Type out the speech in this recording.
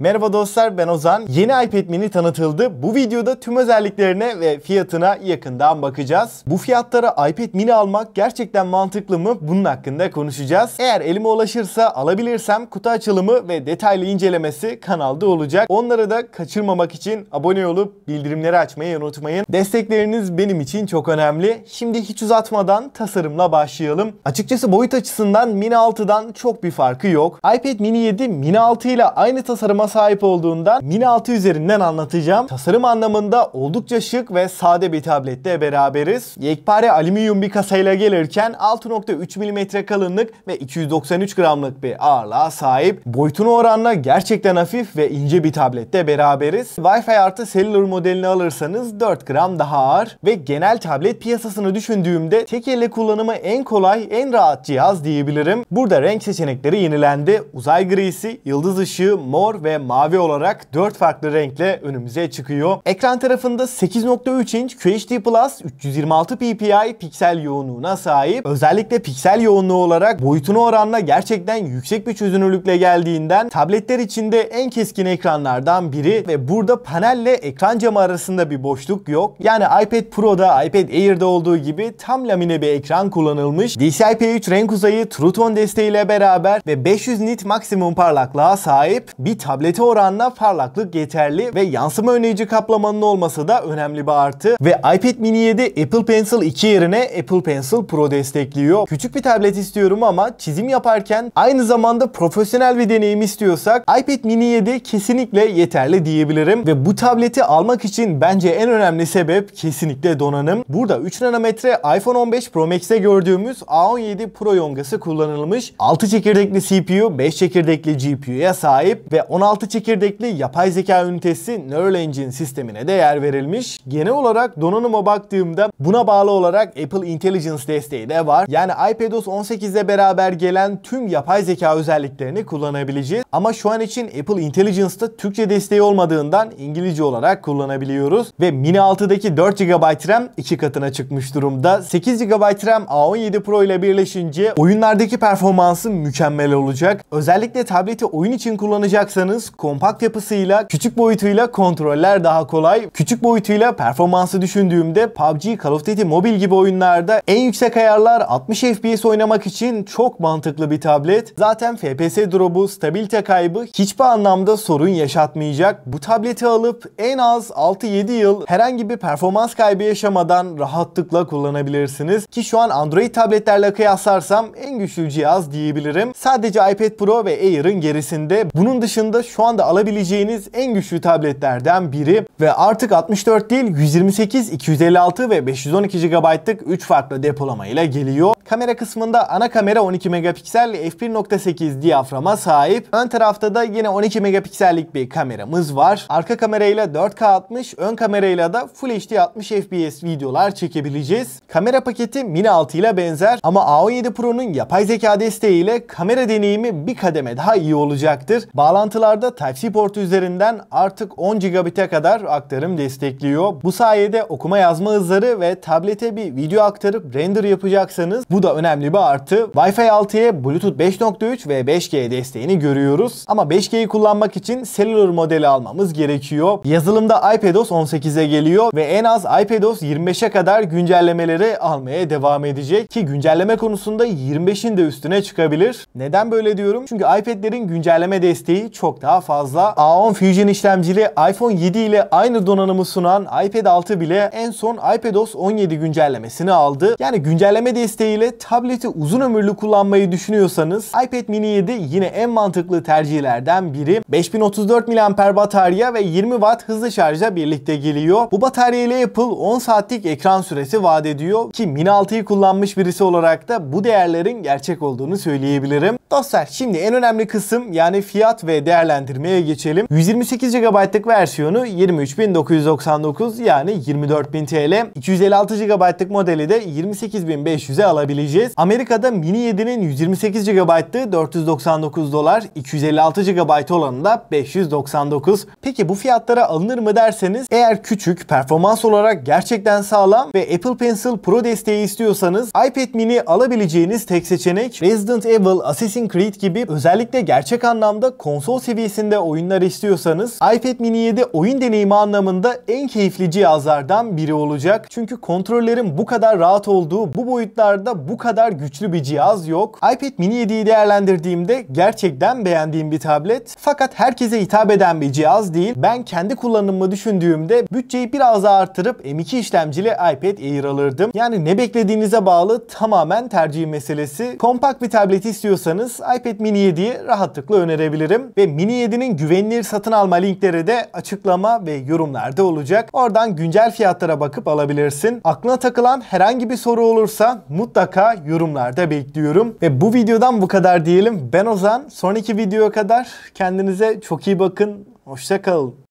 Merhaba dostlar ben Ozan. Yeni iPad mini tanıtıldı. Bu videoda tüm özelliklerine ve fiyatına yakından bakacağız. Bu fiyatlara iPad mini almak gerçekten mantıklı mı? Bunun hakkında konuşacağız. Eğer elime ulaşırsa alabilirsem kutu açılımı ve detaylı incelemesi kanalda olacak. Onları da kaçırmamak için abone olup bildirimleri açmayı unutmayın. Destekleriniz benim için çok önemli. Şimdi hiç uzatmadan tasarımla başlayalım. Açıkçası boyut açısından mini 6'dan çok bir farkı yok. iPad mini 7 mini 6 ile aynı tasarıma sahip olduğundan Mini 6 üzerinden anlatacağım. Tasarım anlamında oldukça şık ve sade bir tablette beraberiz. Yekpare alüminyum bir kasayla gelirken 6.3 mm kalınlık ve 293 gramlık bir ağırlığa sahip. Boyutuna oranla gerçekten hafif ve ince bir tablette beraberiz. Wi-Fi artı Cellular modelini alırsanız 4 gram daha ağır ve genel tablet piyasasını düşündüğümde tek elle kullanımı en kolay, en rahat cihaz diyebilirim. Burada renk seçenekleri yenilendi. Uzay grisi, yıldız ışığı, mor ve mavi olarak 4 farklı renkle önümüze çıkıyor. Ekran tarafında 8.3 inç QHD Plus 326 ppi piksel yoğunluğuna sahip. Özellikle piksel yoğunluğu olarak boyutuna oranla gerçekten yüksek bir çözünürlükle geldiğinden tabletler içinde en keskin ekranlardan biri ve burada panelle ekran camı arasında bir boşluk yok. Yani iPad Pro'da, iPad Air'da olduğu gibi tam lamine bir ekran kullanılmış. DCI-P3 renk uzayı True Tone desteğiyle beraber ve 500 nit maksimum parlaklığa sahip bir tablet tablete oranla parlaklık yeterli ve yansıma önleyici kaplamanın olması da önemli bir artı. Ve iPad mini 7 Apple Pencil 2 yerine Apple Pencil Pro destekliyor. Küçük bir tablet istiyorum ama çizim yaparken aynı zamanda profesyonel bir deneyim istiyorsak iPad mini 7 kesinlikle yeterli diyebilirim. Ve bu tableti almak için bence en önemli sebep kesinlikle donanım. Burada 3 nanometre iPhone 15 Pro Max'te gördüğümüz A17 Pro yongası kullanılmış. 6 çekirdekli CPU, 5 çekirdekli GPU'ya sahip ve 16 6 çekirdekli yapay zeka ünitesi Neural Engine sistemine de yer verilmiş. Genel olarak donanıma baktığımda buna bağlı olarak Apple Intelligence desteği de var. Yani iPadOS 18 ile beraber gelen tüm yapay zeka özelliklerini kullanabileceğiz. Ama şu an için Apple Intelligence'da Türkçe desteği olmadığından İngilizce olarak kullanabiliyoruz. Ve Mini 6'daki 4 GB RAM 2 katına çıkmış durumda. 8 GB RAM A17 Pro ile birleşince oyunlardaki performansı mükemmel olacak. Özellikle tableti oyun için kullanacaksanız Kompakt yapısıyla, küçük boyutuyla kontroller daha kolay. Küçük boyutuyla performansı düşündüğümde PUBG, Call of Duty Mobile gibi oyunlarda en yüksek ayarlar 60 FPS oynamak için çok mantıklı bir tablet. Zaten FPS drop'u, stabilite kaybı hiçbir anlamda sorun yaşatmayacak. Bu tableti alıp en az 6-7 yıl herhangi bir performans kaybı yaşamadan rahatlıkla kullanabilirsiniz. Ki şu an Android tabletlerle kıyaslarsam en güçlü cihaz diyebilirim. Sadece iPad Pro ve Air'ın gerisinde. Bunun dışında şu anda alabileceğiniz en güçlü tabletlerden biri ve artık 64 değil 128, 256 ve 512 GB'lık 3 farklı depolamayla geliyor. Kamera kısmında ana kamera 12 megapiksel f1.8 diyaframa sahip. Ön tarafta da yine 12 megapiksellik bir kameramız var. Arka kamerayla 4K 60, ön kamerayla da Full HD 60 FPS videolar çekebileceğiz. Kamera paketi Mini 6 ile benzer ama A17 Pro'nun yapay zeka desteğiyle kamera deneyimi bir kademe daha iyi olacaktır. Bağlantılar cihazlarda Type-C portu üzerinden artık 10 GB'e kadar aktarım destekliyor. Bu sayede okuma yazma hızları ve tablete bir video aktarıp render yapacaksanız bu da önemli bir artı. Wi-Fi 6'ya Bluetooth 5.3 ve 5G desteğini görüyoruz. Ama 5G'yi kullanmak için Cellular modeli almamız gerekiyor. Yazılımda iPadOS 18'e geliyor ve en az iPadOS 25'e kadar güncellemeleri almaya devam edecek ki güncelleme konusunda 25'in de üstüne çıkabilir. Neden böyle diyorum? Çünkü iPad'lerin güncelleme desteği çok da daha fazla A10 Fusion işlemcili iPhone 7 ile aynı donanımı sunan iPad 6 bile en son iPadOS 17 güncellemesini aldı. Yani güncelleme desteğiyle tableti uzun ömürlü kullanmayı düşünüyorsanız iPad mini 7 yine en mantıklı tercihlerden biri. 5034 mAh batarya ve 20 Watt hızlı şarja birlikte geliyor. Bu batarya ile Apple 10 saatlik ekran süresi vaat ediyor ki mini 6'yı kullanmış birisi olarak da bu değerlerin gerçek olduğunu söyleyebilirim. Dostlar şimdi en önemli kısım yani fiyat ve değerler değerlendirmeye geçelim. 128 GB'lık versiyonu 23.999 yani 24.000 TL. 256 GB'lık modeli de 28.500'e alabileceğiz. Amerika'da Mini 7'nin 128 GB'lığı 499 dolar, 256 GB olanı da 599. Peki bu fiyatlara alınır mı derseniz eğer küçük, performans olarak gerçekten sağlam ve Apple Pencil Pro desteği istiyorsanız iPad mini alabileceğiniz tek seçenek Resident Evil, Assassin's Creed gibi özellikle gerçek anlamda konsol seviyesi serisinde oyunlar istiyorsanız iPad mini 7 oyun deneyimi anlamında en keyifli cihazlardan biri olacak. Çünkü kontrollerin bu kadar rahat olduğu bu boyutlarda bu kadar güçlü bir cihaz yok. iPad mini 7'yi değerlendirdiğimde gerçekten beğendiğim bir tablet. Fakat herkese hitap eden bir cihaz değil. Ben kendi kullanımımı düşündüğümde bütçeyi biraz daha arttırıp M2 işlemcili iPad Air alırdım. Yani ne beklediğinize bağlı tamamen tercih meselesi. Kompakt bir tablet istiyorsanız iPad mini 7'yi rahatlıkla önerebilirim. Ve mini 7'nin güvenilir satın alma linkleri de açıklama ve yorumlarda olacak. Oradan güncel fiyatlara bakıp alabilirsin. Aklına takılan herhangi bir soru olursa mutlaka yorumlarda bekliyorum. Ve bu videodan bu kadar diyelim. Ben Ozan. Sonraki videoya kadar kendinize çok iyi bakın. Hoşçakalın.